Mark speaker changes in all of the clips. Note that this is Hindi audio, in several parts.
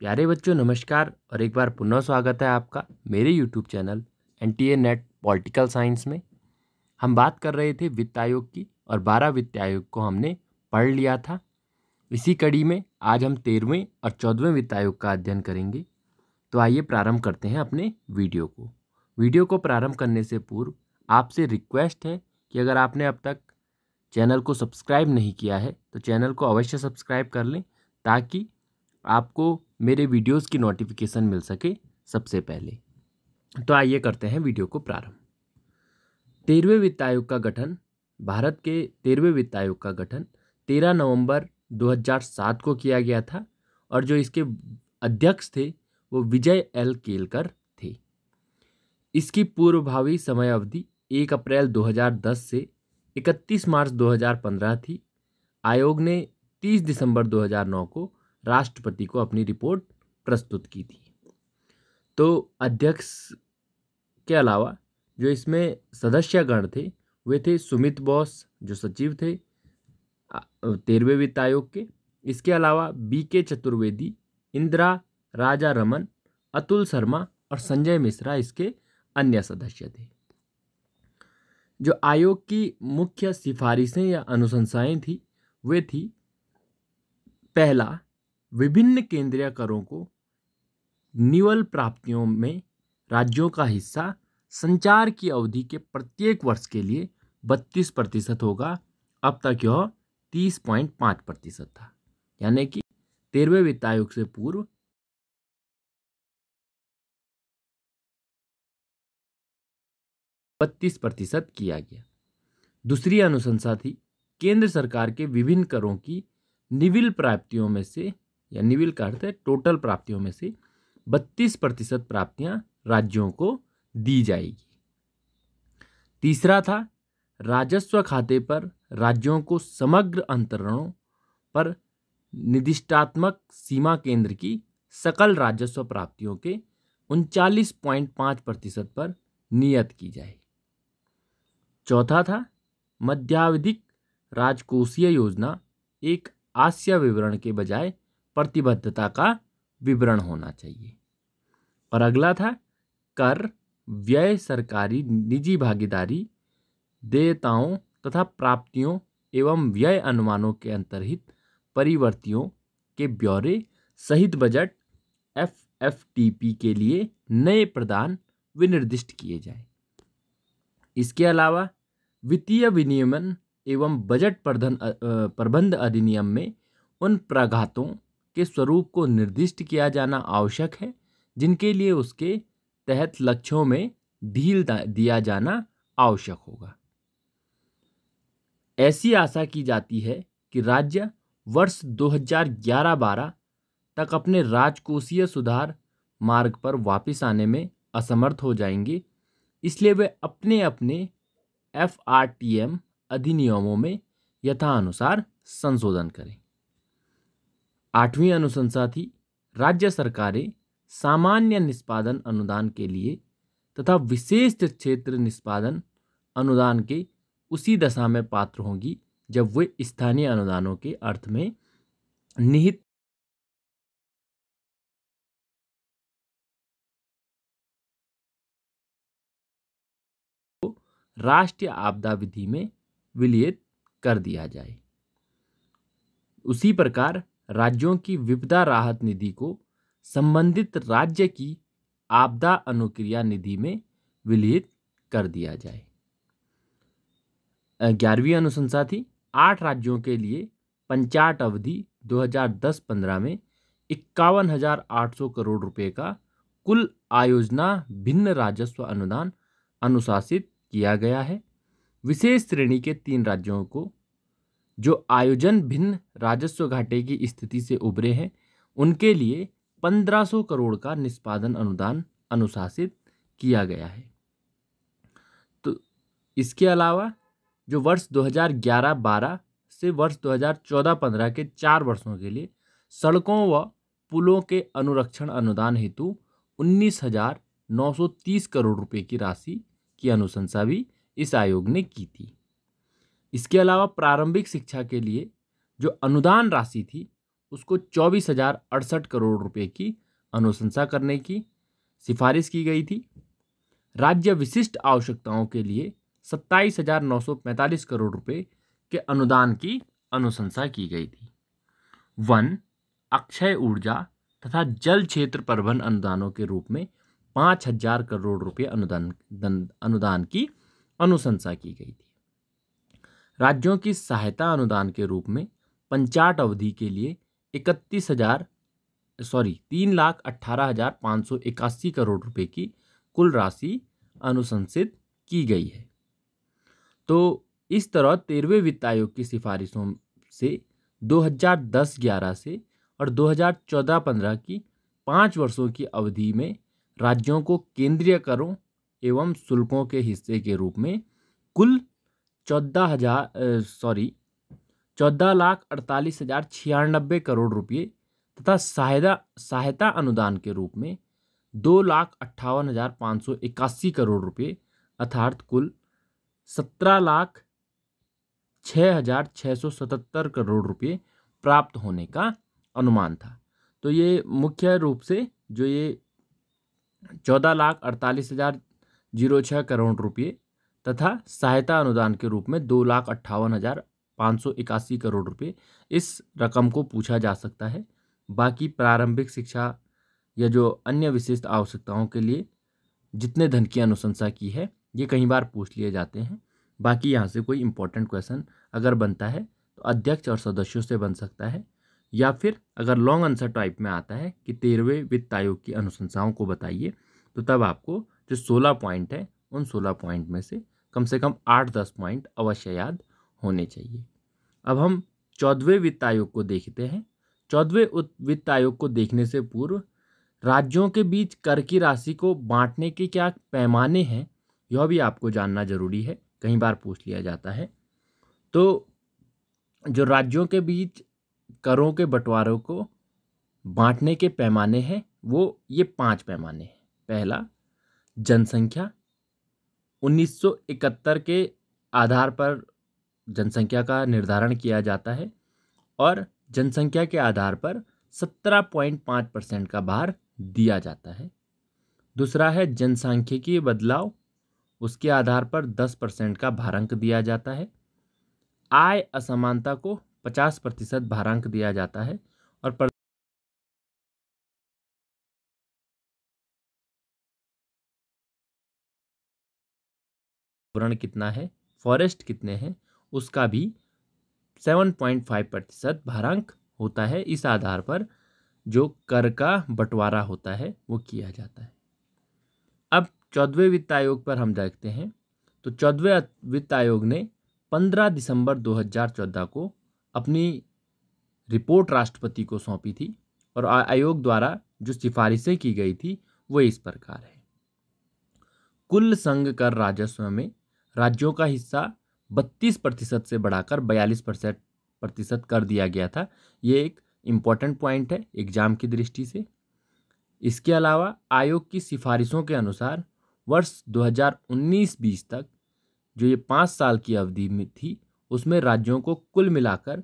Speaker 1: प्यारे बच्चों नमस्कार और एक बार पुनः स्वागत है आपका मेरे YouTube channel N T A NET political science में हम बात कर रहे थे वित्त आयोग की और बारह वित्त आयोग को हमने पढ़ लिया था इसी कड़ी में आज हम तेरहवें और चौदहवें वित्त आयोग का अध्ययन करेंगे तो आइए प्रारंभ करते हैं अपने वीडियो को वीडियो को प्रारंभ करने से पूर्व आपसे रिक्वेस्ट है कि अगर आपने अब तक चैनल को सब्सक्राइब नहीं किया है तो चैनल को अवश्य सब्सक्राइब कर लें ताकि आपको मेरे वीडियोस की नोटिफिकेशन मिल सके सबसे पहले तो आइए करते हैं वीडियो को प्रारंभ तेरहवें वित्त आयोग का गठन भारत के तेरहवें वित्त आयोग का गठन तेरह नवंबर 2007 को किया गया था और जो इसके अध्यक्ष थे वो विजय एल केलकर थे इसकी पूर्वभावी समय अवधि एक अप्रैल 2010 से 31 मार्च 2015 थी आयोग ने 30 दिसंबर 2009 को राष्ट्रपति को अपनी रिपोर्ट प्रस्तुत की थी तो अध्यक्ष के अलावा जो इसमें सदस्यगण थे वे थे सुमित बॉस जो सचिव थे तेरहवें वित्त आयोग के इसके अलावा बी के चतुर्वेदी इंदिरा राजा रमन अतुल शर्मा और संजय मिश्रा इसके अन्य सदस्य थे जो आयोग की मुख्य सिफारिशें या अनुशंसाएं थी वे थी पहला विभिन्न केंद्रीय करों को निवल प्राप्तियों में राज्यों का हिस्सा संचार की अवधि के प्रत्येक वर्ष के लिए बत्तीस प्रतिशत होगा अब तक यह तीस प्रतिशत था यानी कि तेरहवें वित्त आयोग से पूर्व बत्तीस प्रतिशत किया गया दूसरी अनुशंसा थी केंद्र सरकार के विभिन्न करों की निविल प्राप्तियों में से या निविल का अर्थ है टोटल प्राप्तियों में से बत्तीस प्रतिशत प्राप्तियां राज्यों को दी जाएगी तीसरा था राजस्व खाते पर राज्यों को समग्र अंतरणों पर निर्दिष्टात्मक सीमा केंद्र की सकल राजस्व प्राप्तियों के उनचालीस पॉइंट पाँच प्रतिशत पर नियत की जाए चौथा था मध्यावधिक राजकोषीय योजना एक आस्य विवरण के बजाय प्रतिबद्धता का विवरण होना चाहिए और अगला था कर व्यय सरकारी निजी भागीदारी देयताओं तथा प्राप्तियों एवं व्यय अनुमानों के अंतर्हित परिवर्तियों के ब्यौरे सहित budget F F T P के लिए नए प्रदान विनिर्दिष्ट किए जाए इसके अलावा वित्तीय विनियमन एवं बजट प्रबंध अधिनियम में उन प्रघातों के स्वरूप को निर्दिष्ट किया जाना आवश्यक है जिनके लिए उसके तहत लक्ष्यों में ढील दिया जाना आवश्यक होगा ऐसी आशा की जाती है कि राज्य वर्ष 2011-12 तक अपने राजकोषीय सुधार मार्ग पर वापस आने में असमर्थ हो जाएंगे इसलिए वे अपने अपने एफ अधिनियमों में यथानुसार संशोधन करें आठवीं अनुशंसा थी राज्य सरकारें सामान्य निष्पादन अनुदान के लिए तथा विशेष क्षेत्र निष्पादन अनुदान के उसी दशा में पात्र होंगी जब वे स्थानीय अनुदानों के अर्थ में निहित राष्ट्रीय आपदा विधि में विलियत कर दिया जाए उसी प्रकार राज्यों की विपदा राहत निधि को संबंधित राज्य की आपदा अनुक्रिया निधि में विलीन कर दिया जाए ग्यारहवीं अनुशंसा थी आठ राज्यों के लिए पंचायत अवधि 2010-15 में इक्यावन हजार आठ सौ करोड़ रुपए का कुल आयोजना भिन्न राजस्व अनुदान अनुशासित किया गया है विशेष श्रेणी के तीन राज्यों को जो आयोजन भिन्न राजस्व घाटे की स्थिति से उभरे हैं उनके लिए 1500 करोड़ का निष्पादन अनुदान अनुशासित किया गया है तो इसके अलावा जो वर्ष 2011-12 से वर्ष 2014-15 के चार वर्षों के लिए सड़कों व पुलों के अनुरक्षण अनुदान हेतु उन्नीस हजार नौ सौ तीस करोड़ रुपए की राशि की अनुशंसा भी इस आयोग ने की थी इसके अलावा प्रारंभिक शिक्षा के लिए जो अनुदान राशि थी उसको चौबीस हजार अड़सठ करोड़ रुपए की अनुशंसा करने की सिफारिश की गई थी राज्य विशिष्ट आवश्यकताओं के लिए सत्ताईस हजार नौ सौ पैंतालीस करोड़ रुपए के अनुदान की अनुशंसा की गई थी वन अक्षय ऊर्जा तथा जल क्षेत्र प्रबंधन अनुदानों के रूप में पाँच हजार करोड़ रुपये अनुदान अनुदान की अनुशंसा की गई थी राज्यों की सहायता अनुदान के रूप में पंचाट अवधि के लिए इकतीस हजार सॉरी तीन लाख अट्ठारह हजार पाँच सौ इक्यासी करोड़ रुपए की कुल राशि अनुशंसित की गई है तो इस तरह तेरहवें वित्त आयोग की सिफारिशों से 2010-11 से और 2014-15 की पाँच वर्षों की अवधि में राज्यों को केंद्रीय करों एवं शुल्कों के हिस्से के रूप में कुल चौदह हजार सॉरी चौदह लाख अड़तालीस हजार छियानबे करोड़ रुपये तथा सहायता सहायता अनुदान के रूप में दो लाख अट्ठावन हजार पाँच सौ इक्यासी करोड़ रुपये अर्थात कुल सत्रह लाख छः हजार छः सौ सतहत्तर करोड़ रुपये प्राप्त होने का अनुमान था तो ये मुख्य रूप से जो ये चौदह लाख अड़तालीस हजार जीरो छः करोड़ रुपये तथा सहायता अनुदान के रूप में दो लाख अट्ठावन हज़ार पाँच सौ इक्यासी करोड़ रुपये इस रकम को पूछा जा सकता है बाकी प्रारंभिक शिक्षा या जो अन्य विशिष्ट आवश्यकताओं के लिए जितने धन की अनुशंसा की है ये कई बार पूछ लिए जाते हैं बाकी यहाँ से कोई इंपॉर्टेंट क्वेश्चन अगर बनता है तो अध्यक्ष और सदस्यों से बन सकता है या फिर अगर लॉन्ग आंसर टाइप में आता है कि तेरहवें वित्त आयोग की अनुशंसाओं को बताइए तो तब आपको जो सोलह पॉइंट है उन सोलह पॉइंट में से कम से कम आठ दस पॉइंट अवश्य याद होने चाहिए अब हम चौदहवें वित्त आयोग को देखते हैं चौदहवें वित्त आयोग को देखने से पूर्व राज्यों के बीच कर की राशि को बांटने के क्या पैमाने हैं यह भी आपको जानना जरूरी है कई बार पूछ लिया जाता है तो जो राज्यों के बीच करों के बंटवारों को बांटने के पैमाने हैं वो ये पांच पैमाने हैं पहला जनसंख्या 1971 के आधार पर जनसंख्या का निर्धारण किया जाता है और जनसंख्या के आधार पर 17.5 परसेंट का भार दिया जाता है दूसरा है जनसांख्यिकीय बदलाव उसके आधार पर 10 परसेंट का भारंक दिया जाता है आय असमानता को 50 प्रतिशत भारांक दिया जाता है और अंकुरण कितना है फॉरेस्ट कितने हैं उसका भी सेवन पॉइंट फाइव प्रतिशत भारांक होता है इस आधार पर जो कर का बंटवारा होता है वो किया जाता है अब चौदहवें वित्त आयोग पर हम देखते हैं तो चौदहवें वित्त आयोग ने 15 दिसंबर 2014 को अपनी रिपोर्ट राष्ट्रपति को सौंपी थी और आयोग द्वारा जो सिफारिशें की गई थी वो इस प्रकार है कुल संघ कर राजस्व में राज्यों का हिस्सा 32 प्रतिशत से बढ़ाकर 42 परसेंट प्रतिशत कर दिया गया था ये एक इम्पॉर्टेंट पॉइंट है एग्जाम की दृष्टि से इसके अलावा आयोग की सिफारिशों के अनुसार वर्ष 2019-20 तक जो ये पाँच साल की अवधि में थी उसमें राज्यों को कुल मिलाकर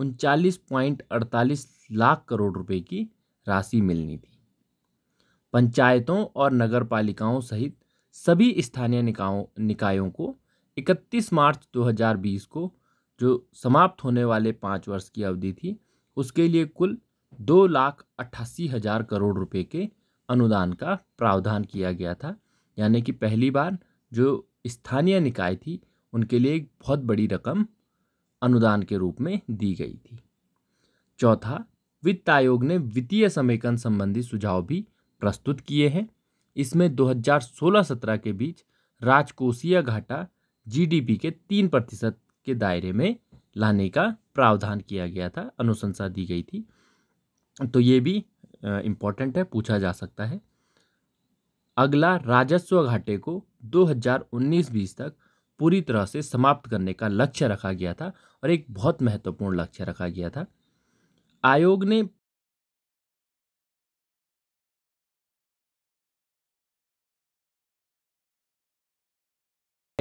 Speaker 1: उनचालीस पॉइंट अड़तालीस लाख करोड़ रुपए की राशि मिलनी थी पंचायतों और नगर पालिकाओं सहित सभी स्थानीय निकायों निकायों को 31 मार्च 2020 को जो समाप्त होने वाले पाँच वर्ष की अवधि थी उसके लिए कुल दो लाख अट्ठासी हज़ार करोड़ रुपए के अनुदान का प्रावधान किया गया था यानी कि पहली बार जो स्थानीय निकाय थी उनके लिए एक बहुत बड़ी रकम अनुदान के रूप में दी गई थी चौथा वित्त आयोग ने वित्तीय समेकन संबंधी सुझाव भी प्रस्तुत किए हैं इसमें 2016-17 के बीच राजकोषीय घाटा जीडीपी के तीन प्रतिशत के दायरे में लाने का प्रावधान किया गया था अनुशंसा दी गई थी तो ये भी इम्पोर्टेंट है पूछा जा सकता है अगला राजस्व घाटे को 2019-20 तक पूरी तरह से समाप्त करने का लक्ष्य रखा गया था और एक बहुत महत्वपूर्ण लक्ष्य रखा गया था आयोग ने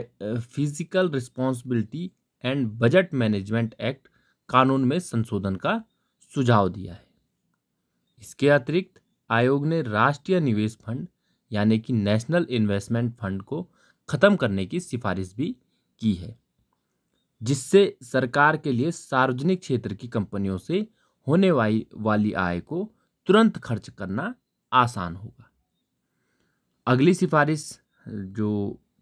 Speaker 1: physical responsibility and budget management act कानून में संशोधन का सुझाव दिया है इसके अतिरिक्त आयोग ने राष्ट्रीय निवेश फंड यानी कि नेशनल इन्वेस्टमेंट फंड को ख़त्म करने की सिफारिश भी की है जिससे सरकार के लिए सार्वजनिक क्षेत्र की कंपनियों से होने वाली वाली आय को तुरंत खर्च करना आसान होगा अगली सिफारिश जो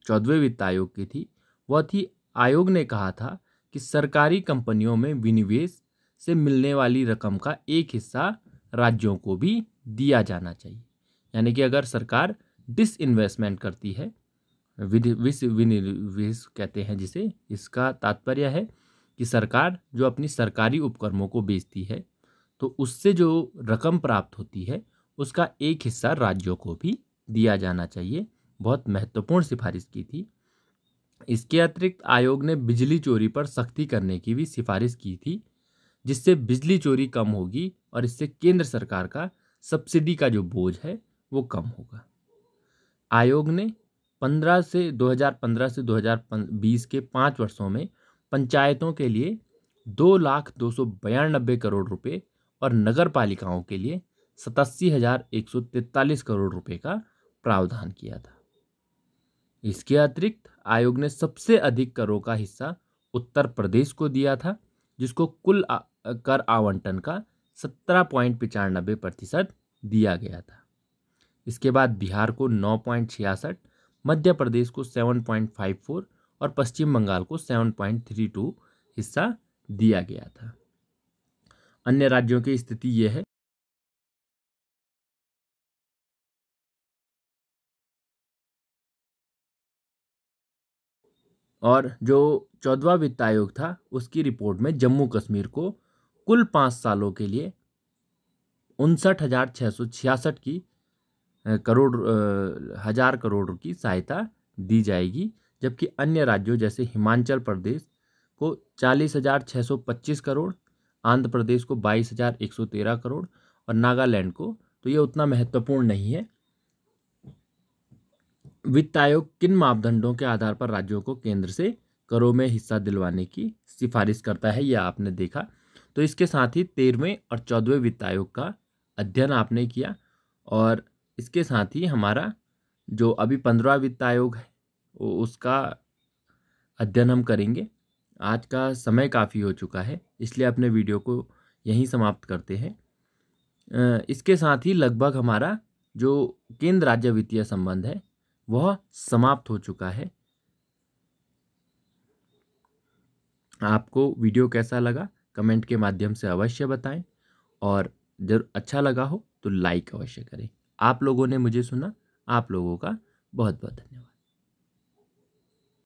Speaker 1: चौदहवें वित्त आयोग की थी वह थी आयोग ने कहा था कि सरकारी कंपनियों में विनिवेश से मिलने वाली रकम का एक हिस्सा राज्यों को भी दिया जाना चाहिए यानी कि अगर सरकार डिसइन्वेस्टमेंट करती है विश्व विनिवेश कहते हैं जिसे इसका तात्पर्य है कि सरकार जो अपनी सरकारी उपक्रमों को बेचती है तो उससे जो रकम प्राप्त होती है उसका एक हिस्सा राज्यों को भी दिया जाना चाहिए बहुत महत्वपूर्ण सिफारिश की थी इसके अतिरिक्त आयोग ने बिजली चोरी पर सख्ती करने की भी सिफारिश की थी जिससे बिजली चोरी कम होगी और इससे केंद्र सरकार का सब्सिडी का जो बोझ है वो कम होगा आयोग ने 15 से 2015 से 2020 के पाँच वर्षों में पंचायतों के लिए दो लाख दो सौ बयानबे करोड़ रुपए और नगर पालिकाओं के लिए सतासी हज़ार एक सौ तैंतालीस करोड़ रुपए का प्रावधान किया था इसके अतिरिक्त आयोग ने सबसे अधिक करों का हिस्सा उत्तर प्रदेश को दिया था जिसको कुल कर आवंटन का सत्रह पॉइंट पचानबे प्रतिशत दिया गया था इसके बाद बिहार को नौ पॉइंट छियासठ मध्य प्रदेश को सेवन पॉइंट फाइव फोर और पश्चिम बंगाल को सेवन पॉइंट थ्री टू हिस्सा दिया गया था अन्य राज्यों की स्थिति यह है और जो चौदवा वित्त आयोग था उसकी रिपोर्ट में जम्मू कश्मीर को कुल पाँच सालों के लिए उनसठ हज़ार छः सौ छियासठ की करोड़ हज़ार करोड़ की सहायता दी जाएगी जबकि अन्य राज्यों जैसे हिमाचल प्रदेश को चालीस हज़ार छः सौ पच्चीस करोड़ आंध्र प्रदेश को बाईस हज़ार एक सौ तेरह करोड़ और नागालैंड को तो ये उतना महत्वपूर्ण नहीं है वित्त आयोग किन मापदंडों के आधार पर राज्यों को केंद्र से करों में हिस्सा दिलवाने की सिफारिश करता है यह आपने देखा तो इसके साथ ही तेरहवें और चौदहवें वित्त आयोग का अध्ययन आपने किया और इसके साथ ही हमारा जो अभी पंद्रहवा वित्त आयोग है उसका अध्ययन हम करेंगे आज का समय काफ़ी हो चुका है इसलिए अपने वीडियो को यहीं समाप्त करते हैं इसके साथ ही लगभग हमारा जो केंद्र राज्य वित्तीय संबंध है वह समाप्त हो चुका है आपको वीडियो कैसा लगा कमेंट के माध्यम से अवश्य बताएं और जब अच्छा लगा हो तो लाइक अवश्य करें आप लोगों ने मुझे सुना आप लोगों का बहुत बहुत धन्यवाद